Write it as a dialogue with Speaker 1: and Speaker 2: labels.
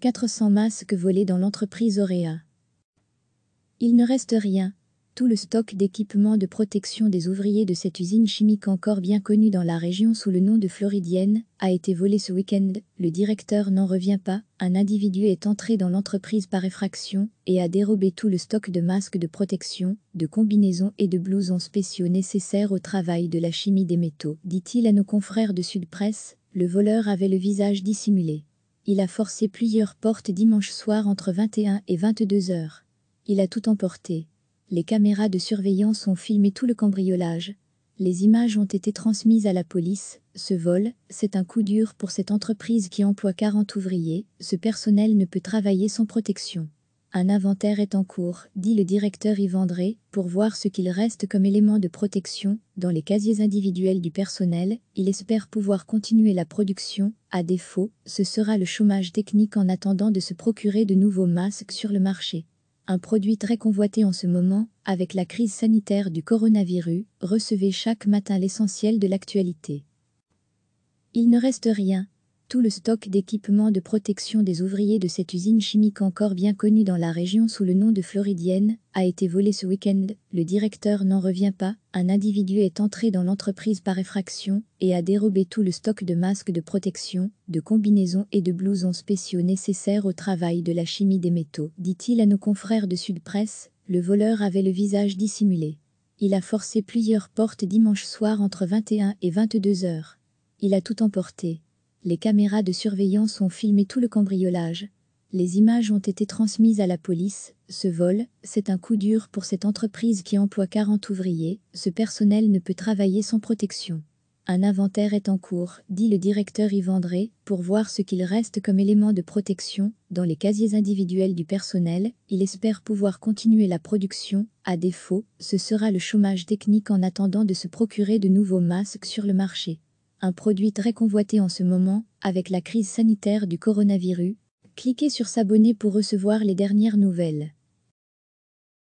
Speaker 1: 400 masques volés dans l'entreprise Orea. Il ne reste rien, tout le stock d'équipements de protection des ouvriers de cette usine chimique encore bien connue dans la région sous le nom de Floridienne a été volé ce week-end, le directeur n'en revient pas, un individu est entré dans l'entreprise par effraction et a dérobé tout le stock de masques de protection, de combinaisons et de blousons spéciaux nécessaires au travail de la chimie des métaux, dit-il à nos confrères de Sud Presse, le voleur avait le visage dissimulé. Il a forcé plusieurs portes dimanche soir entre 21 et 22 heures. Il a tout emporté. Les caméras de surveillance ont filmé tout le cambriolage. Les images ont été transmises à la police. Ce vol, c'est un coup dur pour cette entreprise qui emploie 40 ouvriers. Ce personnel ne peut travailler sans protection. Un inventaire est en cours, dit le directeur Yvandré, pour voir ce qu'il reste comme élément de protection dans les casiers individuels du personnel. Il espère pouvoir continuer la production. À défaut, ce sera le chômage technique en attendant de se procurer de nouveaux masques sur le marché. Un produit très convoité en ce moment, avec la crise sanitaire du coronavirus, recevez chaque matin l'essentiel de l'actualité. Il ne reste rien, tout le stock d'équipements de protection des ouvriers de cette usine chimique encore bien connue dans la région sous le nom de Floridienne a été volé ce week-end. Le directeur n'en revient pas, un individu est entré dans l'entreprise par effraction et a dérobé tout le stock de masques de protection, de combinaisons et de blousons spéciaux nécessaires au travail de la chimie des métaux, dit-il à nos confrères de Sud Presse. Le voleur avait le visage dissimulé. Il a forcé plusieurs portes dimanche soir entre 21 et 22 heures. Il a tout emporté. Les caméras de surveillance ont filmé tout le cambriolage. Les images ont été transmises à la police. Ce vol, c'est un coup dur pour cette entreprise qui emploie 40 ouvriers. Ce personnel ne peut travailler sans protection. Un inventaire est en cours, dit le directeur Yves pour voir ce qu'il reste comme élément de protection. Dans les casiers individuels du personnel, il espère pouvoir continuer la production. À défaut, ce sera le chômage technique en attendant de se procurer de nouveaux masques sur le marché un produit très convoité en ce moment, avec la crise sanitaire du coronavirus. Cliquez sur s'abonner pour recevoir les dernières nouvelles.